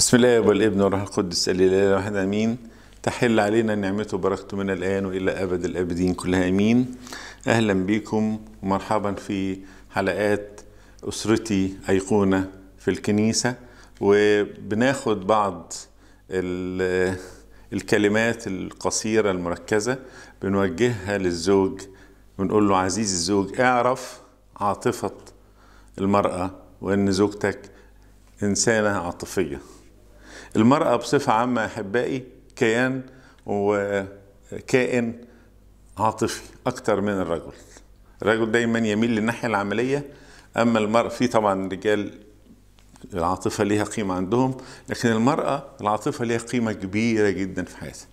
بسم الله والابن والروح القدس الاله واحد امين تحل علينا نعمته وبركته من الان والى ابد الابدين كلها امين اهلا بكم ومرحبا في حلقات اسرتي ايقونه في الكنيسه وبناخد بعض الكلمات القصيره المركزه بنوجهها للزوج بنقول له عزيزي الزوج اعرف عاطفه المراه وان زوجتك انسانه عاطفيه المرأة بصفة عامة أحبائي كيان وكائن عاطفي أكتر من الرجل الرجل دايما يميل للناحية العملية أما المرأة في طبعا رجال العاطفة ليها قيمة عندهم لكن المرأة العاطفة ليها قيمة كبيرة جدا في حياتها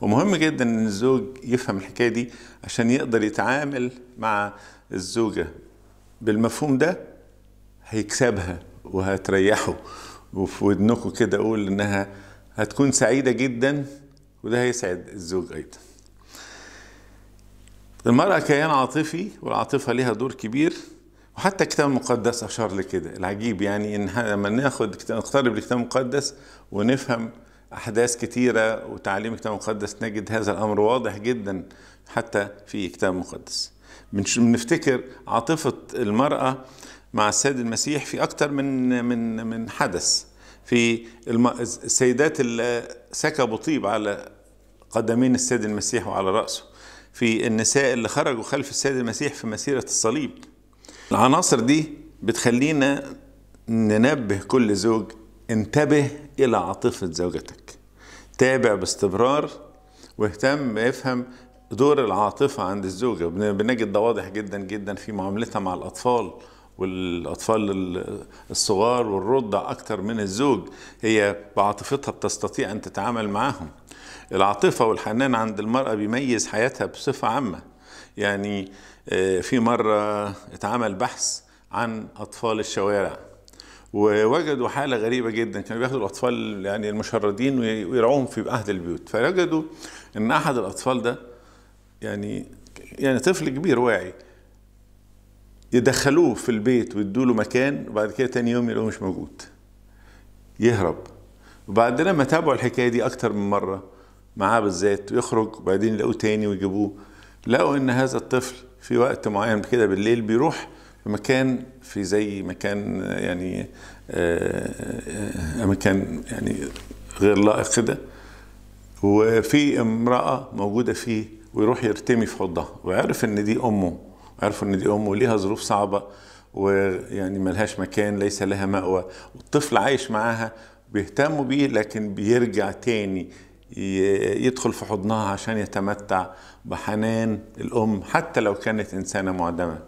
ومهم جدا ان الزوج يفهم الحكايه دي عشان يقدر يتعامل مع الزوجه بالمفهوم ده هيكسبها وهتريحه وفي ودنكم كده اقول انها هتكون سعيده جدا وده هيسعد الزوج ايضا المرأة كيان عاطفي والعاطفة ليها دور كبير وحتى الكتاب المقدس أشار لكده العجيب يعني إن لما ناخد نقترب الكتاب المقدس ونفهم أحداث كثيرة وتعاليم الكتاب المقدس نجد هذا الأمر واضح جدا حتى في الكتاب المقدس بنفتكر عاطفة المرأة مع السيد المسيح في أكثر من من من حدث في السيدات اللي سكبوا طيب على قدمين السيد المسيح وعلى رأسه في النساء اللي خرجوا خلف السيد المسيح في مسيرة الصليب العناصر دي بتخلينا ننبه كل زوج انتبه إلى عاطفة زوجتك تابع باستمرار واهتم افهم دور العاطفة عند الزوجة بنجد ده واضح جدا جدا في معاملتها مع الأطفال والاطفال الصغار والرضع اكتر من الزوج هي بعاطفتها بتستطيع ان تتعامل معاهم العاطفه والحنان عند المراه بيميز حياتها بصفه عامه يعني آه، في مره اتعمل بحث عن اطفال الشوارع ووجدوا حالة غريبة جدا كانوا بياخدوا الأطفال يعني المشردين ويرعوهم في أهل البيوت فوجدوا إن أحد الأطفال ده يعني يعني طفل كبير واعي يدخلوه في البيت ويدوا له مكان وبعد كده تاني يوم يلاقوه مش موجود يهرب وبعدين لما تابعوا الحكايه دي اكتر من مره معاه بالذات ويخرج وبعدين يلاقوه تاني ويجيبوه لقوا ان هذا الطفل في وقت معين كده بالليل بيروح في مكان في زي مكان يعني آه، آه، مكان يعني غير لائق كده وفي امرأة موجودة فيه ويروح يرتمي في حوضها وعرف ان دي امه عرفوا ان دي ام وليها ظروف صعبه ويعني ملهاش مكان ليس لها مأوى والطفل عايش معاها بيهتموا بيه لكن بيرجع تاني يدخل في حضنها عشان يتمتع بحنان الأم حتى لو كانت إنسانة معدمة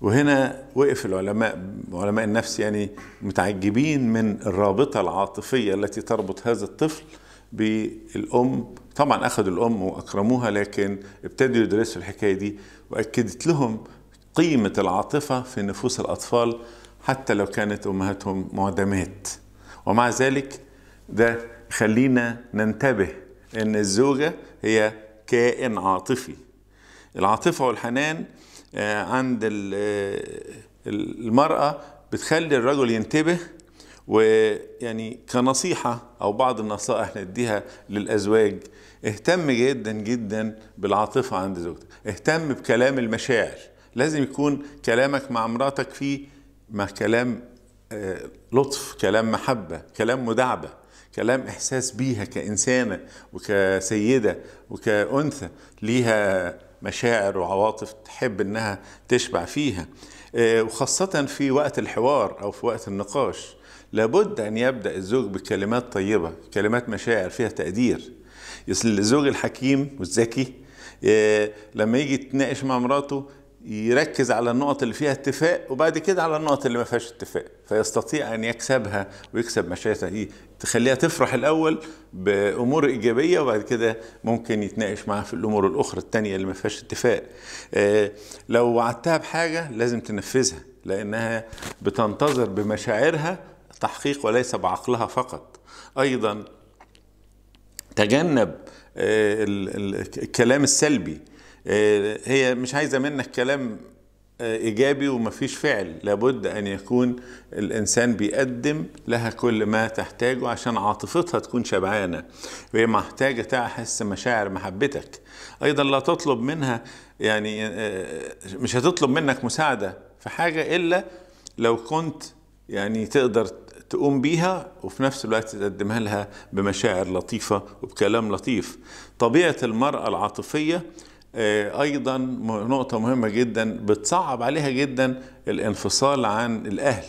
وهنا وقف العلماء علماء النفس يعني متعجبين من الرابطة العاطفية التي تربط هذا الطفل بالأم طبعا أخذوا الأم وأكرموها لكن ابتدوا يدرسوا الحكاية دي وأكدت لهم قيمة العاطفة في نفوس الأطفال حتى لو كانت أمهاتهم معدمات ومع ذلك ده خلينا ننتبه أن الزوجة هي كائن عاطفي العاطفة والحنان آه، عند آه، المرأة بتخلي الرجل ينتبه ويعني كنصيحة أو بعض النصائح نديها للأزواج اهتم جدا جدا بالعاطفة عند زوجتك اهتم بكلام المشاعر لازم يكون كلامك مع مراتك فيه مع كلام آه، لطف كلام محبة كلام مداعبة كلام إحساس بيها كإنسانة وكسيدة وكأنثى ليها مشاعر وعواطف تحب إنها تشبع فيها آه، وخاصة في وقت الحوار أو في وقت النقاش لابد أن يبدأ الزوج بكلمات طيبة كلمات مشاعر فيها تقدير الزوج الحكيم والذكي آه، لما يجي يتناقش مع مراته يركز على النقط اللي فيها اتفاق وبعد كده على النقط اللي ما فيهاش اتفاق فيستطيع ان يكسبها ويكسب مشاعرها هي تخليها تفرح الاول بامور ايجابيه وبعد كده ممكن يتناقش معاها في الامور الاخرى التانية اللي ما فيهاش اتفاق آه، لو وعدتها بحاجه لازم تنفذها لانها بتنتظر بمشاعرها تحقيق وليس بعقلها فقط أيضا تجنب آه، الكلام السلبي آه، هي مش عايزة منك كلام آه، إيجابي ومفيش فعل لابد أن يكون الإنسان بيقدم لها كل ما تحتاجه عشان عاطفتها تكون شبعانة وهي محتاجة تحس مشاعر محبتك أيضا لا تطلب منها يعني مش هتطلب منك مساعدة في حاجة إلا لو كنت يعني تقدر تقوم بيها وفي نفس الوقت تقدمها لها بمشاعر لطيفة وبكلام لطيف طبيعة المرأة العاطفية آه، ايضا نقطة مهمة جدا بتصعب عليها جدا الانفصال عن الاهل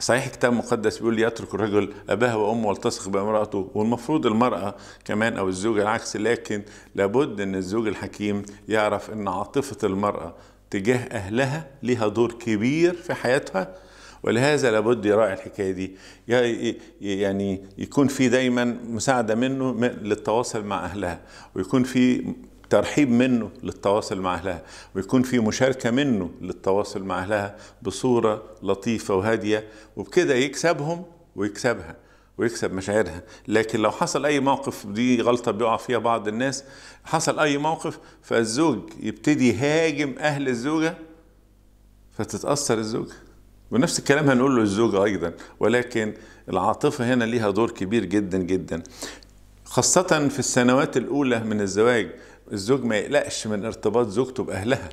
صحيح الكتاب المقدس بيقول يترك الرجل اباه وامه والتصق بامراته والمفروض المراه كمان او الزوج العكس لكن لابد ان الزوج الحكيم يعرف ان عاطفه المراه تجاه اهلها لها دور كبير في حياتها ولهذا لابد يراعي الحكايه دي يعني يكون في دايما مساعده منه للتواصل مع اهلها ويكون في ترحيب منه للتواصل مع اهلها ويكون في مشاركه منه للتواصل مع اهلها بصوره لطيفه وهاديه وبكده يكسبهم ويكسبها ويكسب مشاعرها لكن لو حصل اي موقف دي غلطه بيقع فيها بعض الناس حصل اي موقف فالزوج يبتدي يهاجم اهل الزوجه فتتاثر الزوجه ونفس الكلام هنقوله للزوجة أيضا ولكن العاطفة هنا ليها دور كبير جدا جدا خاصة في السنوات الأولى من الزواج الزوج ما يقلقش من ارتباط زوجته بأهلها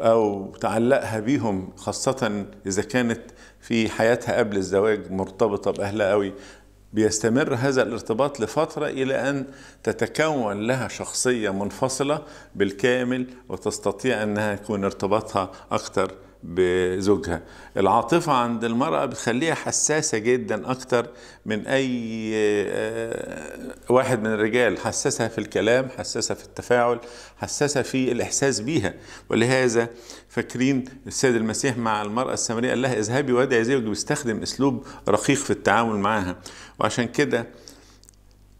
أو تعلقها بيهم خاصة إذا كانت في حياتها قبل الزواج مرتبطة بأهلها قوي بيستمر هذا الارتباط لفترة إلى أن تتكون لها شخصية منفصلة بالكامل وتستطيع أنها يكون ارتباطها أكثر بزوجها العاطفة عند المرأة بتخليها حساسة جدا أكتر من أي آه، واحد من الرجال حساسة في الكلام حساسة في التفاعل حساسة في الإحساس بيها ولهذا فاكرين السيد المسيح مع المرأة السامرية قال لها اذهبي وادعي زوجك بيستخدم أسلوب رقيق في التعامل معها وعشان كده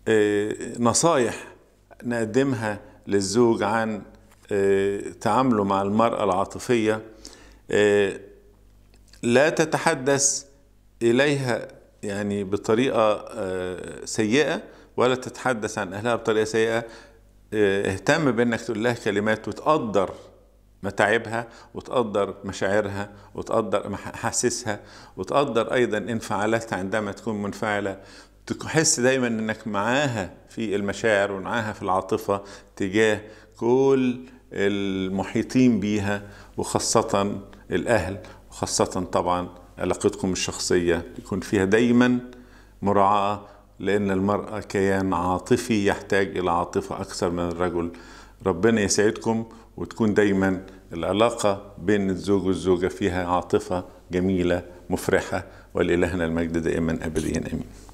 آه، نصايح نقدمها للزوج عن آه، تعامله مع المرأة العاطفية آه، لا تتحدث إليها يعني بطريقة آه، سيئة ولا تتحدث عن أهلها بطريقة سيئة آه، اهتم بأنك تقول لها كلمات وتقدر متاعبها وتقدر مشاعرها وتقدر حاسسها وتقدر أيضا انفعالاتها عندما تكون منفعلة تحس دايما انك معاها في المشاعر ومعاها في العاطفة تجاه كل المحيطين بيها وخاصة الأهل وخاصة طبعا علاقتكم الشخصية يكون فيها دايما مراعاة لأن المرأة كيان عاطفي يحتاج إلى عاطفة أكثر من الرجل ربنا يسعدكم وتكون دايما العلاقة بين الزوج والزوجة فيها عاطفة جميلة مفرحة ولإلهنا المجد دائما أبديا أمين